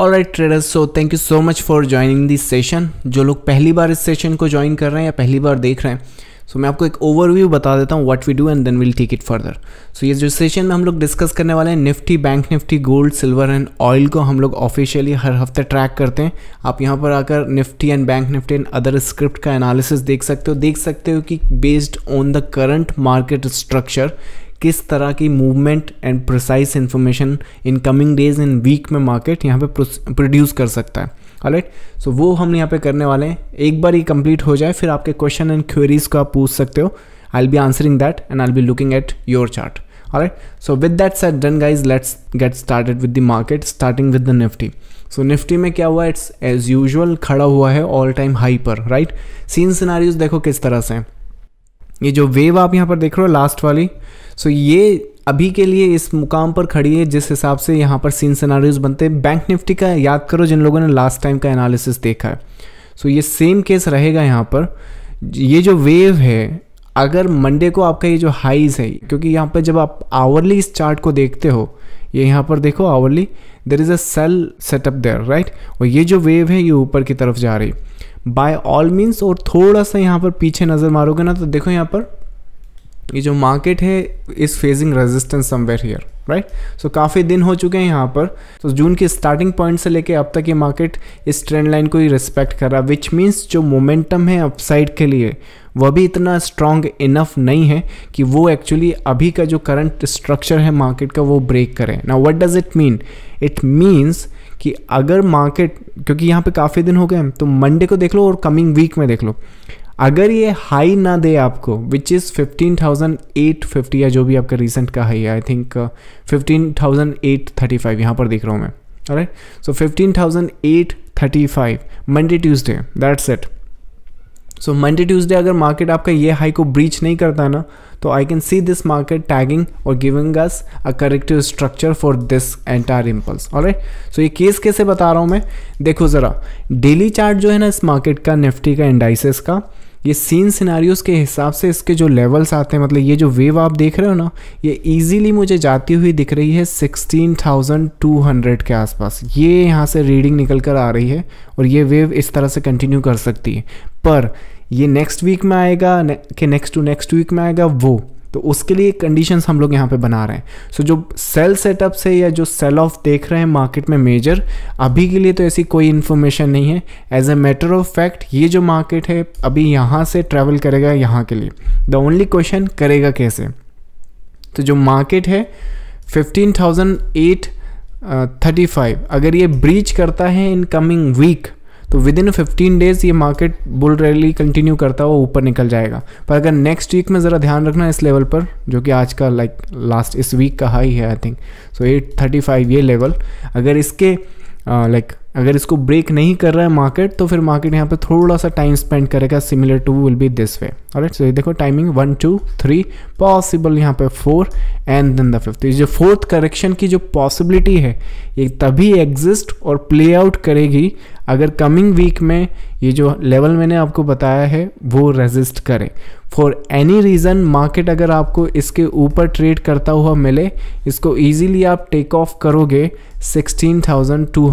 All right traders so thank you so much for joining this session जो लोग पहली बार इस सेशन को ज्वाइन कर रहे हैं या पहली बार देख रहे हैं सो so, मैं आपको एक ओवरव्यू बता देता हूँ what we do and then will take it further so ये जो सेशन में हम लोग डिस्कस करने वाले हैं Nifty bank Nifty gold silver and oil को हम लोग ऑफिशियली हर हफ्ते ट्रैक करते हैं आप यहाँ पर आकर Nifty and bank Nifty and other script का एनालिसिस देख सकते हो देख सकते हो कि based on the current market structure किस तरह की movement and precise information in coming days in week में मार्केट यहाँ पे प्रोड्यूस कर सकता है राइट सो so, वो हम यहाँ पे करने वाले हैं एक बार ये कंप्लीट हो जाए फिर आपके क्वेश्चन एंड क्वेरीज को आप पूछ सकते हो I will be answering that and I be looking at your chart right so with that set done guys let's get started with the market starting with the Nifty so Nifty में क्या हुआ it's as usual खड़ा हुआ है all time high पर right scene scenario देखो किस तरह से हैं ये जो वेव आप यहाँ पर देख रहे हो लास्ट वाली सो ये अभी के लिए इस मुकाम पर खड़ी है जिस हिसाब से यहाँ पर सीन सिनारियोज बनते हैं बैंक निफ्टी का याद करो जिन लोगों ने लास्ट टाइम का एनालिसिस देखा है सो ये सेम केस रहेगा यहाँ पर ये जो वेव है अगर मंडे को आपका ये जो हाईज है क्योंकि यहाँ पर जब आप आवरली इस चार्ट को देखते हो ये यहाँ पर देखो hourly there is a sell setup there right और ये जो वेव है ये ऊपर की तरफ जा रही बाय ऑल मीन्स और थोड़ा सा यहाँ पर पीछे नज़र मारोगे ना तो देखो यहाँ पर ये जो मार्केट है is facing resistance somewhere here right so काफ़ी दिन हो चुके हैं यहाँ पर तो so, जून के स्टार्टिंग पॉइंट से लेके अब तक ये मार्केट इस ट्रेंड लाइन को ही रिस्पेक्ट कर रहा है विच मीन्स जो मोमेंटम है अपसाइड के लिए वह भी इतना स्ट्रांग इनफ नहीं है कि वो एक्चुअली अभी का जो करंट स्ट्रक्चर है मार्केट का वो ब्रेक करें ना what does it mean it means कि अगर मार्केट क्योंकि यहाँ पे काफ़ी दिन हो गए हैं तो मंडे को देख लो और कमिंग वीक में देख लो अगर ये हाई ना दे आपको which is fifteen thousand eight fifty या जो भी आपका रिसेंट का हाई है I think fifteen thousand eight thirty five यहाँ पर देख रहा हूँ मैं right so fifteen thousand eight thirty five Monday Tuesday that's it so Monday Tuesday अगर मार्केट आपका ये हाई को ब्रीच नहीं करता ना तो I can see this market tagging और giving us a corrective structure for this entire impulse और सो ये केस कैसे बता रहा हूँ मैं देखो ज़रा डेली चार्ट जो है ना इस मार्केट का निफ्टी का इंडाइसिस का ये सीन सिनारियोज के हिसाब से इसके जो लेवल्स आते हैं मतलब ये जो वेव आप देख रहे हो ना ये इजीली मुझे जाती हुई दिख रही है 16,200 के आसपास ये यहाँ से रीडिंग निकल कर आ रही है और ये वेव इस तरह से कंटिन्यू कर सकती है पर ये नेक्स्ट वीक में आएगा कि नेक्स्ट टू नेक्स्ट वीक में आएगा वो तो उसके लिए कंडीशंस हम लोग यहाँ पे बना रहे हैं सो so, जो सेल सेटअप से या जो सेल ऑफ देख रहे हैं मार्केट में मेजर अभी के लिए तो ऐसी कोई इन्फॉर्मेशन नहीं है as a matter of fact ये जो मार्केट है अभी यहाँ से ट्रेवल करेगा यहाँ के लिए द ओनली क्वेश्चन करेगा कैसे तो जो मार्केट है fifteen thousand eight thirty five अगर ये ब्रीच करता है इन कमिंग वीक तो विद इन फिफ्टीन डेज़ ये मार्केट बुल रैली कंटिन्यू करता हुआ ऊपर निकल जाएगा पर अगर नेक्स्ट वीक में ज़रा ध्यान रखना इस लेवल पर जो कि आज का लाइक लास्ट इस वीक का हाई है I think so eight thirty five ये लेवल अगर इसके लाइक uh, अगर इसको ब्रेक नहीं कर रहा है मार्केट तो फिर मार्केट यहाँ पे थोड़ा सा टाइम स्पेंड करेगा similar to will be this way और सो ये देखो timing one two three possible यहाँ पे four and then the fifth जो फोर्थ करेक्शन की जो पॉसिबिलिटी है ये तभी एग्जिस्ट और प्ले आउट करेगी अगर कमिंग वीक में ये जो लेवल मैंने आपको बताया है वो रेजिस्ट करे फॉर एनी रीज़न मार्केट अगर आपको इसके ऊपर ट्रेड करता हुआ मिले इसको ईजिली आप टेक ऑफ करोगे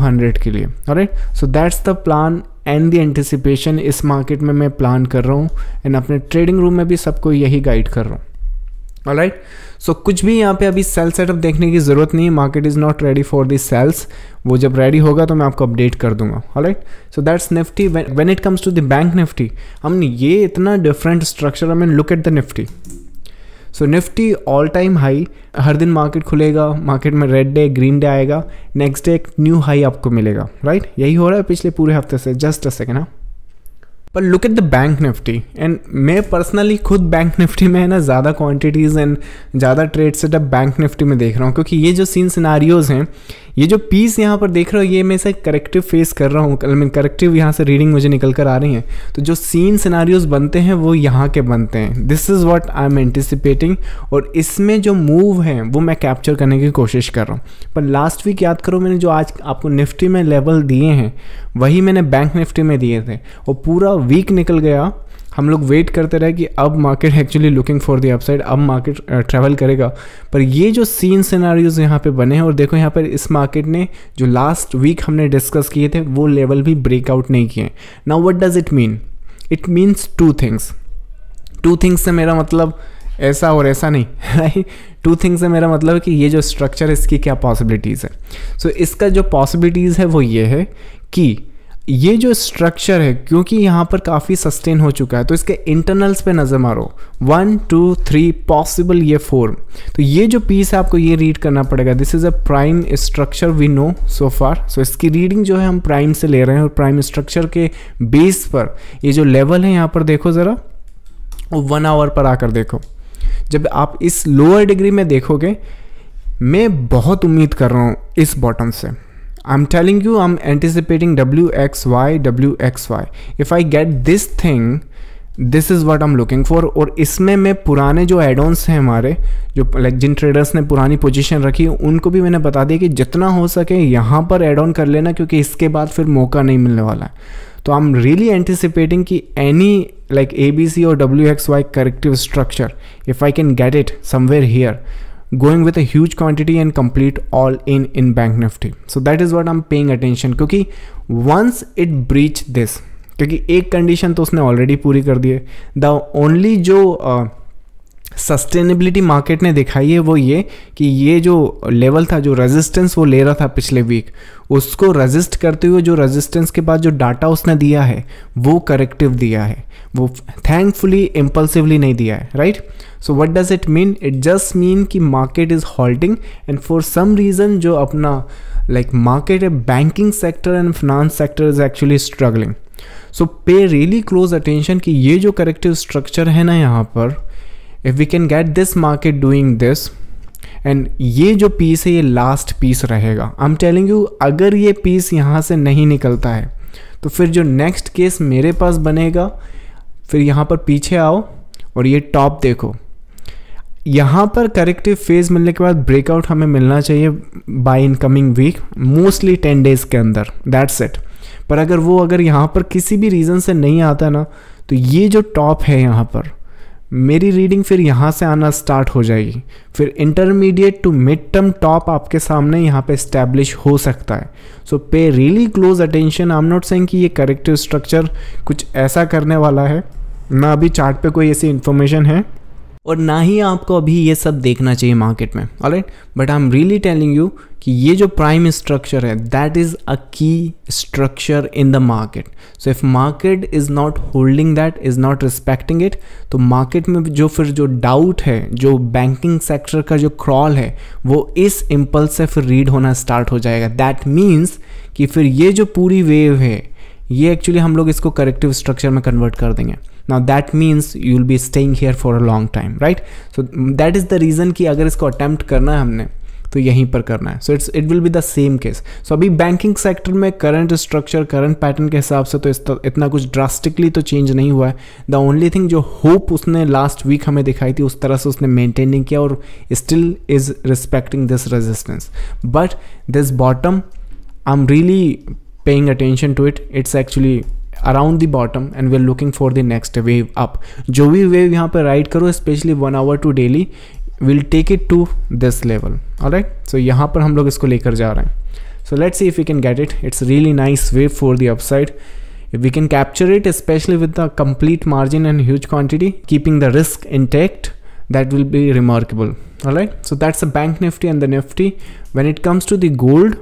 हंड्रेड के लिए लिए right so that's the plan and the anticipation इस मार्केट में मैं प्लान कर रहा हूँ एंड अपने ट्रेडिंग रूम में भी सबको यही गाइड कर रहा हूँ राइट सो right? so, कुछ भी यहाँ पे अभी सेल सेटअप देखने की ज़रूरत नहीं है market is not ready for this sales वो जब रेडी होगा तो मैं आपको अपडेट कर दूंगा right so that's Nifty when it comes to the bank Nifty हमने ये इतना different structure I mean look at the Nifty so Nifty all time high हर दिन मार्केट खुलेगा मार्केट में रेड डे ग्रीन डे आएगा नेक्स्ट डे एक न्यू हाई आपको मिलेगा राइट right? यही हो रहा है पिछले पूरे हफ्ते से जस्ट अ सेकेंड हाँ पर look at the bank Nifty and मैं पर्सनली खुद बैंक निफ्टी में है ना ज़्यादा क्वांटिटीज़ एंड ज़्यादा ट्रेड सेटअप बैंक निफ्टी में देख रहा हूँ क्योंकि ये जो सीन सिनारियोज़ हैं ये जो पीस यहाँ पर देख रहे हो ये मैं इसे करेक्टिव फेस कर रहा हूँ आई मीन करेक्टिव यहाँ से रीडिंग मुझे निकल कर आ रही है तो जो सीन सिनारियोज बनते हैं वो यहाँ के बनते हैं this is what I am anticipating और इसमें जो मूव है वो मैं कैप्चर करने की कोशिश कर रहा हूँ पर लास्ट वीक याद करो मैंने जो आज आपको निफ्टी में लेवल दिए हैं वही मैंने बैंक निफ्टी में दिए थे और पूरा वीक निकल गया हम लोग वेट करते रहे कि अब market actually looking for the upside अब मार्केट ट्रैवल uh, करेगा पर ये जो सीन सिनारी यहाँ पे बने हैं और देखो यहाँ पर इस मार्केट ने जो लास्ट वीक हमने डिस्कस किए थे वो लेवल भी ब्रेकआउट नहीं किए now what does it mean it means two things two things से मेरा मतलब ऐसा और ऐसा नहीं राइट टू थिंग्स से मेरा मतलब है कि ये जो स्ट्रक्चर है इसकी क्या पॉसिबिलिटीज़ है सो so, इसका जो पॉसिबिलिटीज़ है वो ये है कि ये जो स्ट्रक्चर है क्योंकि यहाँ पर काफ़ी सस्टेन हो चुका है तो इसके इंटरनल्स पे नज़र मारो वन टू थ्री पॉसिबल ये फोर तो ये जो पीस है आपको ये रीड करना पड़ेगा this is a prime structure we know so far so इसकी रीडिंग जो है हम प्राइम से ले रहे हैं और प्राइम स्ट्रक्चर के बेस पर ये जो लेवल है यहाँ पर देखो ज़रा वन आवर पर आकर देखो जब आप इस लोअर डिग्री में देखोगे मैं बहुत उम्मीद कर रहा हूँ इस बॉटम से I'm telling you, I'm anticipating WXY, WXY. If I get this thing, this is what I'm looking looking for और इसमें मैं पुराने जो एड ऑन्स हैं हमारे जो लाइक जिन ट्रेडर्स ने पुरानी पोजिशन रखी उनको भी मैंने बता दिया कि जितना हो सके यहाँ पर एड ऑन कर लेना क्योंकि इसके बाद फिर मौका नहीं मिलने वाला है तो आई एम रियली एंटिसिपेटिंग कि any like A B C और W X Y corrective structure if I can get it somewhere here going with a huge quantity and complete all in in bank nifty so that is what i'm paying attention क्योंकि once it breach this क्योंकि एक condition तो उसने already पूरी कर दी है the only जो uh, सस्टेनेबिलिटी मार्केट ने दिखाई है वो ये कि ये जो लेवल था जो रेजिस्टेंस वो ले रहा था पिछले वीक उसको रेजिस्ट करते हुए जो रेजिस्टेंस के बाद जो डाटा उसने दिया है वो करेक्टिव दिया है वो थैंकफुली इम्पल्सिवली नहीं दिया है right so what does it mean it just mean कि market is halting and for some reason जो अपना लाइक मार्केट है banking sector and finance sector is actually struggling so pay really close attention कि ये जो corrective structure है ना यहाँ पर if we can get this market doing this and ये जो पीस है ये लास्ट पीस रहेगा आई एम टेलिंग यू अगर ये पीस यहाँ से नहीं निकलता है तो फिर जो नेक्स्ट केस मेरे पास बनेगा फिर यहाँ पर पीछे आओ और ये टॉप देखो यहाँ पर करेक्टिव फेज मिलने के बाद ब्रेकआउट हमें मिलना चाहिए by in coming week mostly ten days के अंदर दैट्स इट पर अगर वो अगर यहाँ पर किसी भी रीज़न से नहीं आता ना तो ये जो टॉप है यहाँ पर मेरी रीडिंग फिर यहाँ से आना स्टार्ट हो जाएगी फिर intermediate to mid term top आपके सामने यहाँ पे इस्टेब्लिश हो सकता है so pay really close attention I am not saying कि ये करेक्टिव स्ट्रक्चर कुछ ऐसा करने वाला है ना अभी चार्ट पे कोई ऐसी इन्फॉर्मेशन है और ना ही आपको अभी ये सब देखना चाहिए मार्केट में right but I am really telling you कि ये जो प्राइम स्ट्रक्चर है that is a key structure in the market so if market is not holding that is not respecting it तो मार्केट में जो फिर जो डाउट है जो बैंकिंग सेक्टर का जो क्रॉल है वो इस इम्पल्स से फिर रीड होना स्टार्ट हो जाएगा दैट मीन्स कि फिर ये जो पूरी वेव है ये एक्चुअली हम लोग इसको करेक्टिव स्ट्रक्चर में कन्वर्ट कर देंगे now that means you will be staying here for a long time right so that is the reason कि अगर इसको अटैम्प्ट करना है हमने तो यहीं पर करना है so it's it will be the same case so अभी बैंकिंग सेक्टर में करंट स्ट्रक्चर करंट पैटर्न के हिसाब से तो, तो इतना कुछ ड्रास्टिकली तो चेंज नहीं हुआ है द ओनली थिंग जो होप उसने लास्ट वीक हमें दिखाई थी उस तरह से उसने मेंटेनिंग किया और still is respecting this resistance but this bottom I am really paying attention to it it's actually around the bottom and we are looking for the next wave up जो भी वेव यहाँ पर ride करो specially one hour to daily will take it to this level right so यहाँ पर हम लोग इसको लेकर जा रहे हैं so let's see if you can get it it's really nice wave for the upside we can capture it especially with the complete margin and huge quantity keeping the risk intact that will be remarkable all right so that's the bank nifty and the nifty when it comes to the gold